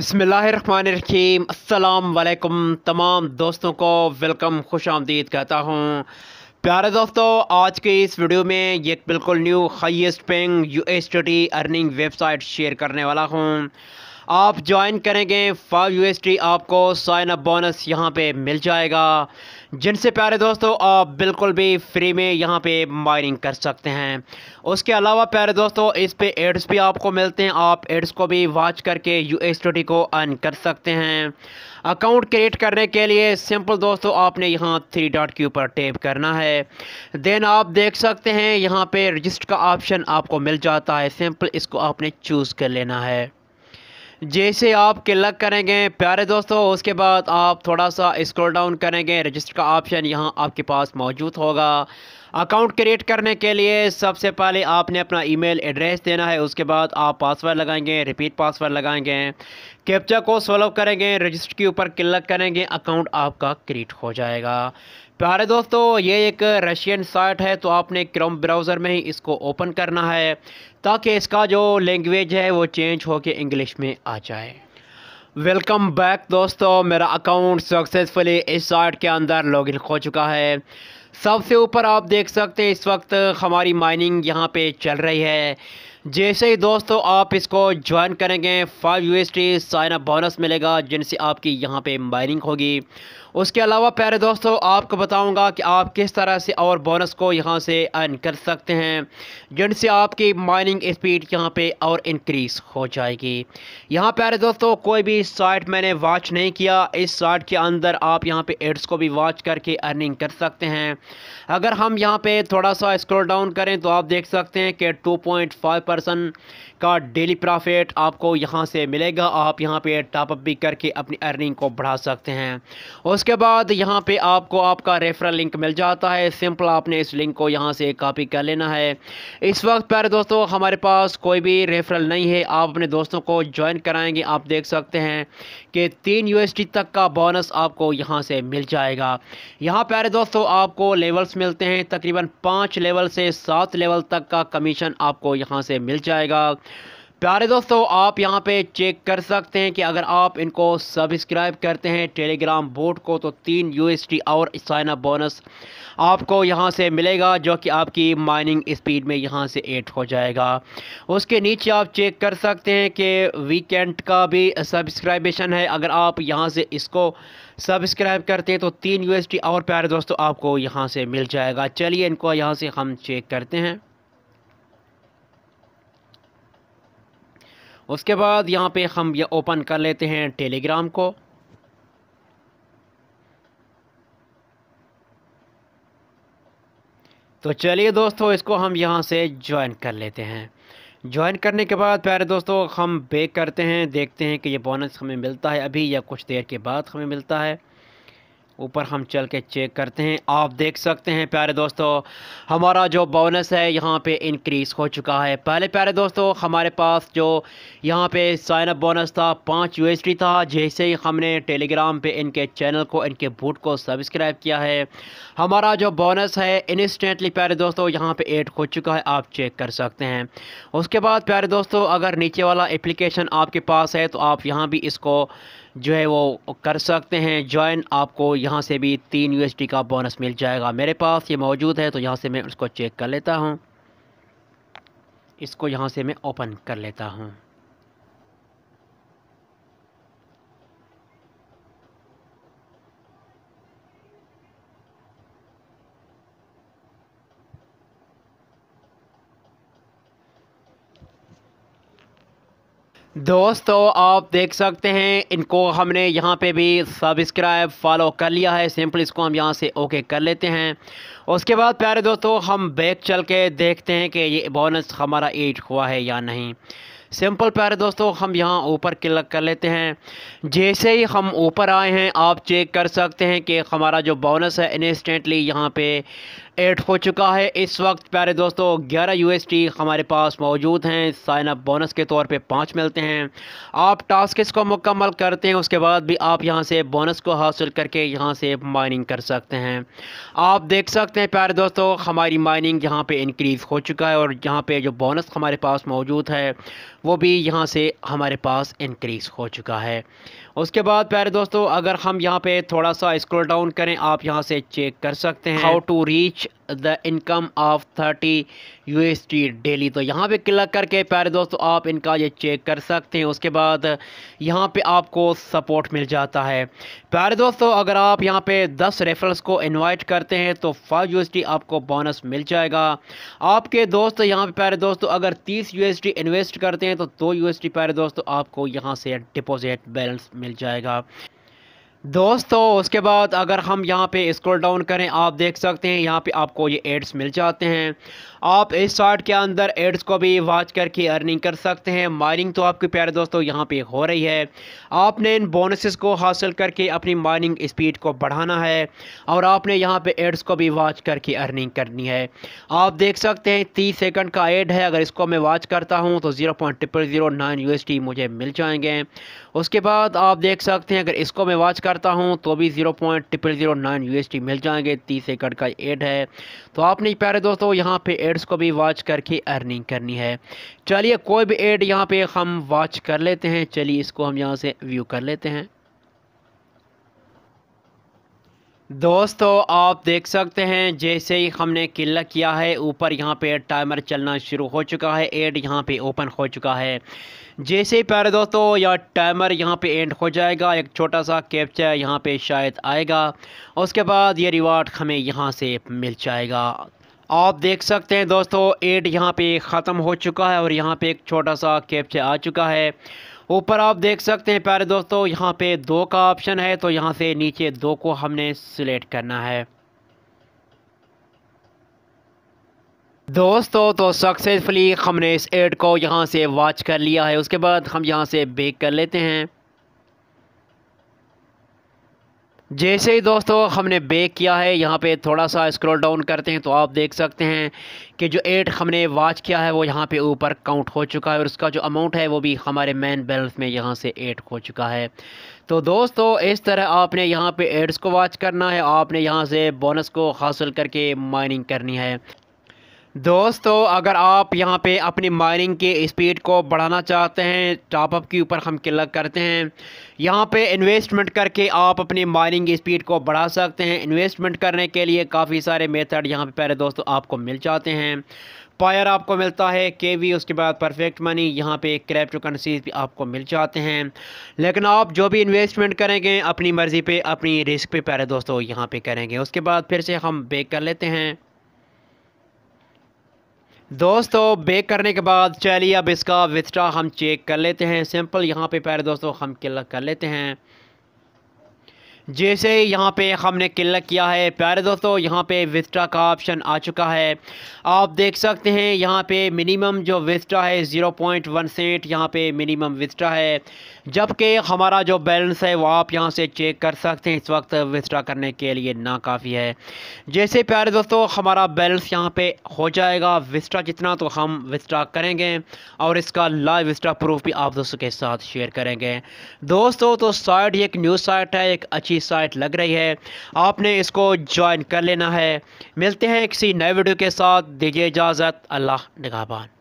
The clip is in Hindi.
बसमीम अल्लाम तमाम दोस्तों को वेलकम खुश आमदीद कहता हूँ प्यारे दोस्तों आज के इस वीडियो में ये बिल्कुल new highest paying T earning website share करने वाला हूँ आप ज्वाइन करेंगे फाइव यू आपको साइन अप बोनस यहाँ पे मिल जाएगा जिनसे प्यारे दोस्तों आप बिल्कुल भी फ्री में यहाँ पे माइनिंग कर सकते हैं उसके अलावा प्यारे दोस्तों इस पे एड्स भी आपको मिलते हैं आप एड्स को भी वॉच करके यू एस को अर्न कर सकते हैं अकाउंट क्रिएट करने के लिए सिंपल दोस्तों आपने यहाँ थ्री डॉट के ऊपर टेप करना है देन आप देख सकते हैं यहाँ पे रजिस्टर का ऑप्शन आपको मिल जाता है सिंपल इसको आपने चूज़ कर लेना है जैसे आप क्लिक करेंगे प्यारे दोस्तों उसके बाद आप थोड़ा सा स्क्रॉल डाउन करेंगे रजिस्टर का ऑप्शन यहाँ आपके पास मौजूद होगा अकाउंट क्रिएट करने के लिए सबसे पहले आपने अपना ईमेल एड्रेस देना है उसके बाद आप पासवर्ड लगाएंगे रिपीट पासवर्ड लगाएंगे कैप्चा को सॉल्व करेंगे रजिस्टर के ऊपर क्लिक करेंगे अकाउंट आपका क्रिएट हो जाएगा प्यारे दोस्तों ये एक रशियन साइट है तो आपने क्रोम ब्राउज़र में ही इसको ओपन करना है ताकि इसका जो लैंग्वेज है वो चेंज होकर इंग्लिश में आ जाए वेलकम बैक दोस्तों मेरा अकाउंट सक्सेसफुली इस साइट के अंदर लॉगिन हो चुका है सबसे ऊपर आप देख सकते हैं इस वक्त हमारी माइनिंग यहाँ पे चल रही है जैसे ही दोस्तों आप इसको ज्वाइन करेंगे five U S T sign up bonus मिलेगा जिनसे आपकी यहाँ पे माइनिंग होगी उसके अलावा प्यारे दोस्तों आपको बताऊंगा कि आप किस तरह से और बोनस को यहाँ से अर्न कर सकते हैं जिनसे आपकी माइनिंग स्पीड यहाँ पे और इंक्रीज़ हो जाएगी यहाँ प्यारे दोस्तों कोई भी साइट मैंने वॉच नहीं किया इस साइट के अंदर आप यहाँ पे एड्स को भी वॉच करके अर्निंग कर सकते हैं अगर हम यहाँ पे थोड़ा सा स्क्रॉल डाउन करें तो आप देख सकते हैं कि 2.5 परसेंट का डेली प्रॉफिट आपको यहाँ से मिलेगा आप यहाँ पे टॉपअप भी करके अपनी अर्निंग को बढ़ा सकते हैं उसके बाद यहाँ पे आपको आपका रेफरल लिंक मिल जाता है सिंपल आपने इस लिंक को यहाँ से कॉपी कर लेना है इस वक्त प्यारे दोस्तों हमारे पास कोई भी रेफरल नहीं है आप अपने दोस्तों को ज्वाइन कराएंगे आप देख सकते हैं कि तीन यू तक का बोनस आपको यहाँ से मिल जाएगा यहाँ प्यारे दोस्तों आपको लेवल्स मिलते हैं तकरीबन पाँच लेवल से सात लेवल तक का कमीशन आपको यहाँ से मिल जाएगा प्यारे दोस्तों आप यहाँ पे चेक कर सकते हैं कि अगर आप इनको सब्सक्राइब करते हैं टेलीग्राम बोट को तो तीन यूएसटी और साइन अप बोनस आपको यहाँ से मिलेगा जो कि आपकी माइनिंग स्पीड में यहाँ से एट हो जाएगा उसके नीचे आप चेक कर सकते हैं कि वीकेंड का भी सब्सक्राइबेशन है अगर आप यहाँ से इसको सब्सक्राइब करते हैं तो तीन टी और प्यारे दोस्तों आपको यहाँ से मिल जाएगा चलिए इनको यहाँ से हम चेक करते हैं उसके बाद यहाँ पे हम ये ओपन कर लेते हैं टेलीग्राम को तो चलिए दोस्तों इसको हम यहाँ से ज्वाइन कर लेते हैं ज्वाइन करने के बाद प्यारे दोस्तों हम बेक करते हैं देखते हैं कि ये बोनस हमें मिलता है अभी या कुछ देर के बाद हमें मिलता है ऊपर हम चल के चेक करते हैं आप देख सकते हैं प्यारे दोस्तों हमारा जो बोनस है यहाँ पे इंक्रीज़ हो चुका है पहले प्यारे दोस्तों हमारे पास जो यहाँ पे साइनअप बोनस था पाँच यू था जैसे ही हमने टेलीग्राम पे इनके चैनल को इनके बूट को सब्सक्राइब किया है हमारा जो बोनस है इंस्टेंटली प्यारे दोस्तों यहाँ पर एड हो चुका है आप चेक कर सकते हैं उसके बाद प्यारे दोस्तों अगर नीचे वाला एप्लीकेशन आपके पास है तो आप यहाँ भी इसको जो है वो कर सकते हैं ज्वाइन आपको यहाँ से भी तीन यू का बोनस मिल जाएगा मेरे पास ये मौजूद है तो यहाँ से मैं उसको चेक कर लेता हूँ इसको यहाँ से मैं ओपन कर लेता हूँ दोस्तों आप देख सकते हैं इनको हमने यहाँ पे भी सब्सक्राइब फॉलो कर लिया है सिंपल इसको हम यहाँ से ओके कर लेते हैं उसके बाद प्यारे दोस्तों हम बैक चल के देखते हैं कि ये बोनस हमारा एड हुआ है या नहीं सिंपल प्यारे दोस्तों हम यहाँ ऊपर क्लिक कर लेते हैं जैसे ही हम ऊपर आए हैं आप चेक कर सकते हैं कि हमारा जो बोनस है इंस्टेंटली यहाँ पे एट हो चुका है इस वक्त प्यारे दोस्तों 11 यू हमारे पास मौजूद हैं साइन अप बोनस के तौर पे पाँच मिलते हैं आप टास्क को मुकम्मल करते हैं उसके बाद भी आप यहां से बोनस को हासिल करके यहां से माइनिंग कर सकते हैं आप देख सकते हैं प्यारे दोस्तों हमारी माइनिंग यहाँ पर इनक्रीज़ हो चुका है और यहाँ पर जो बोनस हमारे पास मौजूद है वो भी यहाँ से हमारे पास इनक्रीज़ हो चुका है उसके बाद प्यारे दोस्तों अगर हम यहाँ पे थोड़ा सा स्क्रॉल डाउन करें आप यहाँ से चेक कर सकते हैं how to reach the income of thirty U S T daily तो यहाँ पे क्लिक करके प्यारे दोस्तों आप इनका ये चेक कर सकते हैं उसके बाद यहाँ पे आपको सपोर्ट मिल जाता है प्यारे दोस्तों अगर आप यहाँ पे दस रेफरल्स को इनवाइट करते हैं तो फाइव यू एस टी आपको बोनस मिल जाएगा आपके दोस्त यहाँ पे प्यारे दोस्तों अगर तीस यू एस टी इन्वेस्ट करते हैं तो दो यू एस टी प्यारे दोस्तों आपको यहाँ से डिपोज़िट बैलेंस मिल मिल जाएगा दोस्तों उसके बाद अगर हम यहाँ पे स्क्रॉल डाउन करें आप देख सकते हैं यहाँ पे आपको ये एड्स मिल जाते हैं आप इस शार्ट के अंदर एड्स को भी वाच करके अर्निंग कर सकते हैं माइनिंग तो आपके प्यारे दोस्तों यहाँ पे हो रही है आपने इन बोनसेस को हासिल करके अपनी माइनिंग स्पीड को बढ़ाना है और आपने यहाँ पे एड्स को भी वाच करके अर्निंग करनी है आप देख सकते हैं तीस सेकंड का एड है अगर इसको मैं वाच करता हूँ तो zero point triple zero nine U मुझे मिल जाएंगे उसके बाद आप देख सकते हैं अगर इसको मैं वाच करता हूँ तो भी zero point triple zero nine U मिल जाएंगे तीस सेकंड का एड है तो आपने प्यारे दोस्तों यहाँ पे एड्स को भी वॉच करके अर्निंग करनी है चलिए कोई भी एड यहाँ पे हम वॉच कर लेते हैं चलिए इसको हम यहाँ से व्यू कर लेते हैं दोस्तों आप देख सकते हैं जैसे ही हमने किल्ला किया है ऊपर यहाँ पे टाइमर चलना शुरू हो चुका है एड यहाँ पे ओपन हो चुका है जैसे ही प्यारे दोस्तों या टाइमर यहाँ पे एंड हो जाएगा एक छोटा सा कैप्चर यहाँ पे शायद आएगा उसके बाद ये रिवार्ड हमें यहाँ से मिल जाएगा आप देख सकते हैं दोस्तों एड यहाँ पे ख़त्म हो चुका है और यहाँ पे एक छोटा सा कैप्चा आ चुका है ऊपर आप देख सकते हैं प्यारे दोस्तों यहाँ पे दो का ऑप्शन है तो यहाँ से नीचे दो को हमने सिलेक्ट करना है दोस्तों तो सक्सेसफुली हमने इस एड को यहाँ से वॉच कर लिया है उसके बाद हम यहाँ से बेक कर लेते हैं जैसे ही दोस्तों हमने बेक किया है यहाँ पे थोड़ा सा स्क्रॉल डाउन करते हैं तो आप देख सकते हैं कि जो एट हमने वाच किया है वो यहाँ पे ऊपर काउंट हो चुका है और उसका जो अमाउंट है वो भी हमारे मेन बैलेंस में यहाँ से एट हो चुका है तो दोस्तों इस तरह आपने यहाँ पे एड्स को वाच करना है आपने यहाँ से बोनस को हासिल करके माइनिंग करनी है दोस्तों अगर आप यहाँ पे अपनी माइनिंग के स्पीड को बढ़ाना चाहते हैं टॉपअप के ऊपर हम क्लिक करते हैं यहाँ पे इन्वेस्टमेंट करके आप अपनी माइनिंग स्पीड को बढ़ा सकते हैं इन्वेस्टमेंट करने के लिए काफ़ी सारे मेथड यहाँ पे पहले दोस्तों आपको मिल जाते हैं पायर आपको मिलता है के वी उसके बाद परफेक्ट मनी यहाँ पे क्रैप्टो करेंसीज भी आपको मिल जाते हैं लेकिन आप जो भी इन्वेस्टमेंट करेंगे अपनी मर्ज़ी पे अपनी रिस्क पे पहले दोस्तों यहाँ पे करेंगे उसके बाद फिर से हम बेक कर लेते हैं दोस्तों बेक करने के बाद चलिए अब इसका विस्टा हम चेक कर लेते हैं सिंपल यहाँ पे पहले दोस्तों हम किला कर लेते हैं जैसे यहाँ पे हमने क्लिक किया है प्यारे दोस्तों यहाँ पे विस्टा का ऑप्शन आ चुका है आप देख सकते हैं यहाँ पे मिनिमम जो विस्टा है ज़ीरो पॉइंट वन सेंट यहाँ पे मिनिमम विस्टा है जबकि हमारा जो बैलेंस है वो आप यहाँ से चेक कर सकते हैं इस वक्त विस्टा करने के लिए नाकाफ़ी है जैसे प्यारे दोस्तों हमारा बैलेंस यहाँ पर हो जाएगा विस्टा जितना तो हम विस्टा करेंगे और इसका लाइव विस्टा प्रूफ भी आप दोस्तों के साथ शेयर करेंगे दोस्तों तो साइट एक न्यूज़ साइट है एक अच्छी की साइट लग रही है आपने इसको ज्वाइन कर लेना है मिलते हैं किसी नए वीडियो के साथ दीजिए इजाज़त अल्लाह नगाबान